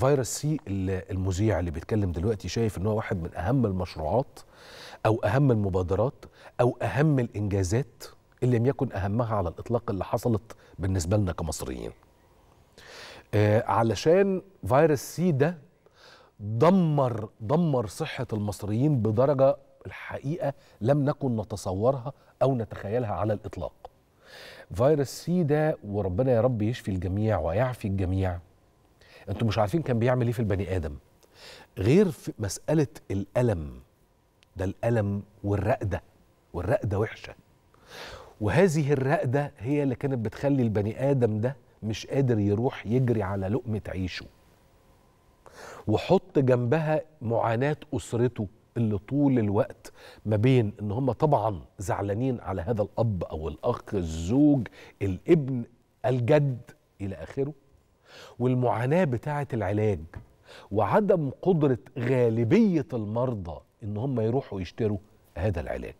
فيروس سي المذيع اللي بيتكلم دلوقتي شايف ان هو واحد من اهم المشروعات او اهم المبادرات او اهم الانجازات اللي لم يكن اهمها على الاطلاق اللي حصلت بالنسبه لنا كمصريين آه علشان فيروس سي ده دمر دمر صحه المصريين بدرجه الحقيقه لم نكن نتصورها او نتخيلها على الاطلاق فيروس سي ده وربنا يا رب يشفي الجميع ويعفي الجميع انتم مش عارفين كان بيعمل ايه في البني ادم غير في مساله الالم ده الالم والرقده والرقده وحشه وهذه الرقده هي اللي كانت بتخلي البني ادم ده مش قادر يروح يجري على لقمه عيشه وحط جنبها معاناه اسرته اللي طول الوقت ما بين ان هم طبعا زعلانين على هذا الاب او الاخ الزوج الابن الجد الى اخره والمعاناه بتاعه العلاج وعدم قدره غالبيه المرضى ان هم يروحوا يشتروا هذا العلاج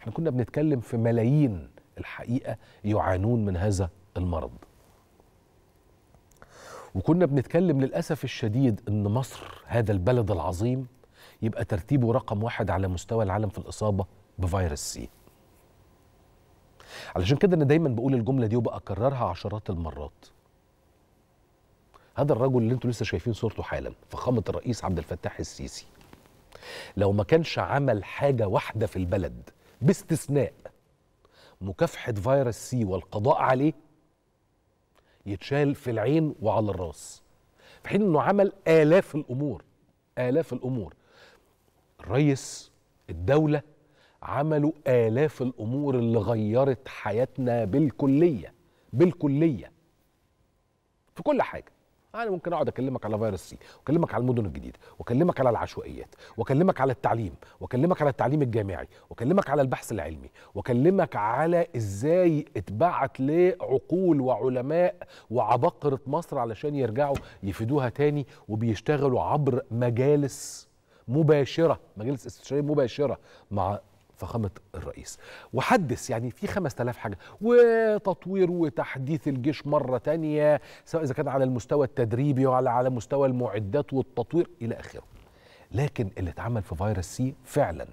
احنا كنا بنتكلم في ملايين الحقيقه يعانون من هذا المرض وكنا بنتكلم للاسف الشديد ان مصر هذا البلد العظيم يبقى ترتيبه رقم واحد على مستوى العالم في الاصابه بفيروس سي علشان كده انا دايما بقول الجمله دي وبكررها عشرات المرات هذا الرجل اللي انتوا لسه شايفين صورته حالا فخامه الرئيس عبد الفتاح السيسي لو ما كانش عمل حاجه واحده في البلد باستثناء مكافحه فيروس سي والقضاء عليه يتشال في العين وعلى الراس في حين انه عمل الاف الامور الاف الامور الريس الدوله عملوا آلاف الأمور اللي غيرت حياتنا بالكلية بالكلية في كل حاجة انا ممكن اقعد اكلمك على فيروس سي واكلمك على المدن الجديده واكلمك على العشوائيات واكلمك على التعليم واكلمك على التعليم الجامعي واكلمك على البحث العلمي واكلمك على ازاي اتبعت لعقول وعلماء وعباقره مصر علشان يرجعوا يفيدوها تاني وبيشتغلوا عبر مجالس مباشره مجالس استشاريه مباشره مع فخامه الرئيس وحدث يعني في 5000 حاجه وتطوير وتحديث الجيش مره تانية سواء اذا كان على المستوى التدريبي وعلى على مستوى المعدات والتطوير الى اخره لكن اللي اتعمل في فيروس سي فعلا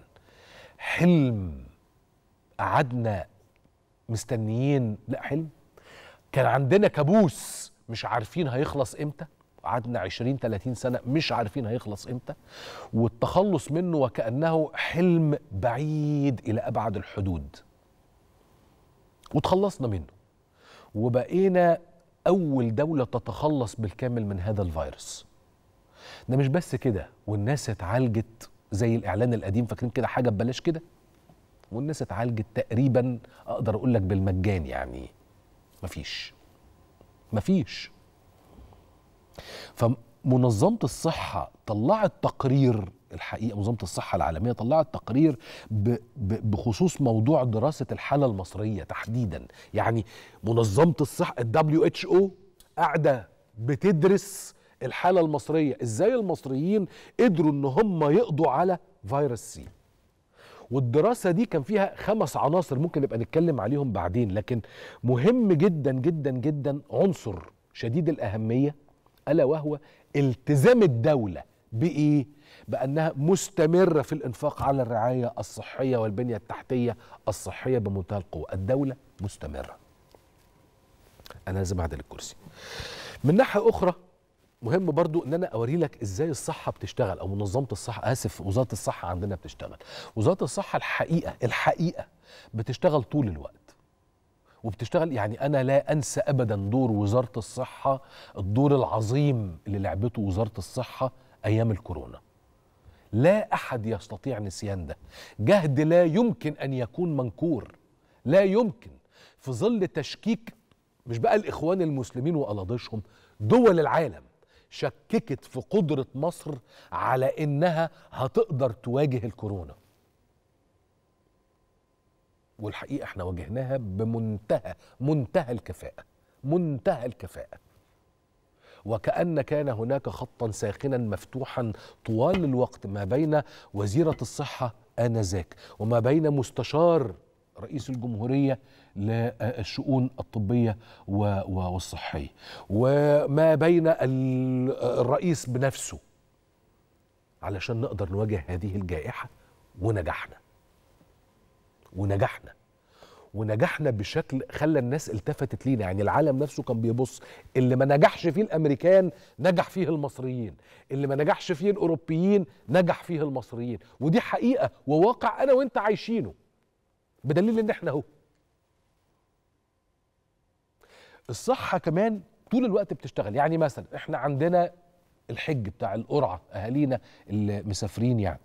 حلم قعدنا مستنيين لا حلم كان عندنا كابوس مش عارفين هيخلص امتى قعدنا 20 30 سنه مش عارفين هيخلص امتى والتخلص منه وكانه حلم بعيد الى ابعد الحدود وتخلصنا منه وبقينا اول دوله تتخلص بالكامل من هذا الفيروس ده مش بس كده والناس اتعالجت زي الاعلان القديم فاكرين كده حاجه ببلاش كده والناس اتعالجت تقريبا اقدر اقول لك بالمجان يعني مفيش مفيش فمنظمه الصحه طلعت تقرير الحقيقه منظمه الصحه العالميه طلعت تقرير بخصوص موضوع دراسه الحاله المصريه تحديدا يعني منظمه الصحه الدبليو اتش او قاعده بتدرس الحاله المصريه ازاي المصريين قدروا ان هم يقضوا على فيروس سي والدراسة دي كان فيها خمس عناصر ممكن نبقى نتكلم عليهم بعدين لكن مهم جدا جدا جدا عنصر شديد الأهمية ألا وهو التزام الدولة بإيه؟ بأنها مستمرة في الإنفاق على الرعاية الصحية والبنية التحتية الصحية بمنتهى القوة الدولة مستمرة أنا لازم أعدل الكرسي من ناحية أخرى مهم برضو ان انا اوري لك ازاي الصحه بتشتغل او منظمه الصحه اسف وزاره الصحه عندنا بتشتغل وزاره الصحه الحقيقه الحقيقه بتشتغل طول الوقت وبتشتغل يعني انا لا انسى ابدا دور وزاره الصحه الدور العظيم اللي لعبته وزاره الصحه ايام الكورونا لا احد يستطيع نسيان ده جهد لا يمكن ان يكون منكور لا يمكن في ظل تشكيك مش بقى الاخوان المسلمين والاضيشهم دول العالم شككت في قدره مصر على انها هتقدر تواجه الكورونا والحقيقه احنا واجهناها بمنتهى منتهى الكفاءه منتهى الكفاءه وكأن كان هناك خطا ساخنا مفتوحا طوال الوقت ما بين وزيرة الصحة آنذاك وما بين مستشار رئيس الجمهورية للشؤون الطبية والصحية وما بين الرئيس بنفسه علشان نقدر نواجه هذه الجائحة ونجحنا ونجحنا ونجحنا بشكل خلى الناس التفتت لينا يعني العالم نفسه كان بيبص اللي ما نجحش فيه الامريكان نجح فيه المصريين اللي ما نجحش فيه الاوروبيين نجح فيه المصريين ودي حقيقه وواقع انا وانت عايشينه بدليل ان احنا اهو الصحه كمان طول الوقت بتشتغل يعني مثلا احنا عندنا الحج بتاع القرعه اهالينا المسافرين يعني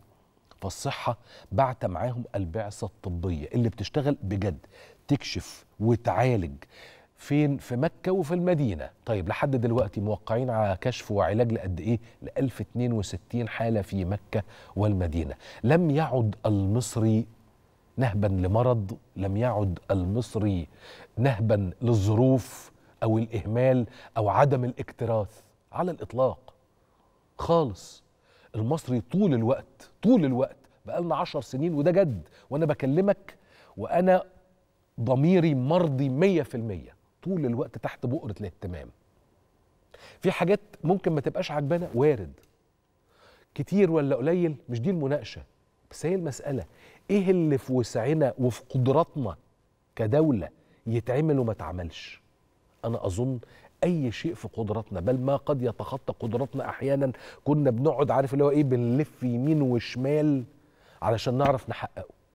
فالصحة بعت معاهم البعثة الطبية اللي بتشتغل بجد تكشف وتعالج فين في مكة وفي المدينة طيب لحد دلوقتي موقعين على كشف وعلاج لقد إيه ل 1062 حالة في مكة والمدينة لم يعد المصري نهبا لمرض لم يعد المصري نهبا للظروف أو الإهمال أو عدم الاكتراث على الإطلاق خالص المصري طول الوقت طول الوقت بقالنا عشر سنين وده جد وانا بكلمك وانا ضميري مرضي مية في المية طول الوقت تحت بؤرة الاهتمام في حاجات ممكن ما تبقاش عجبانة وارد كتير ولا قليل مش دي المناقشة بس هي المسألة ايه اللي في وسعنا وفي قدراتنا كدولة يتعمل وما تعملش انا اظن اي شيء في قدراتنا بل ما قد يتخطى قدراتنا احيانا كنا بنقعد عارف اللي هو ايه بنلف يمين وشمال علشان نعرف نحققه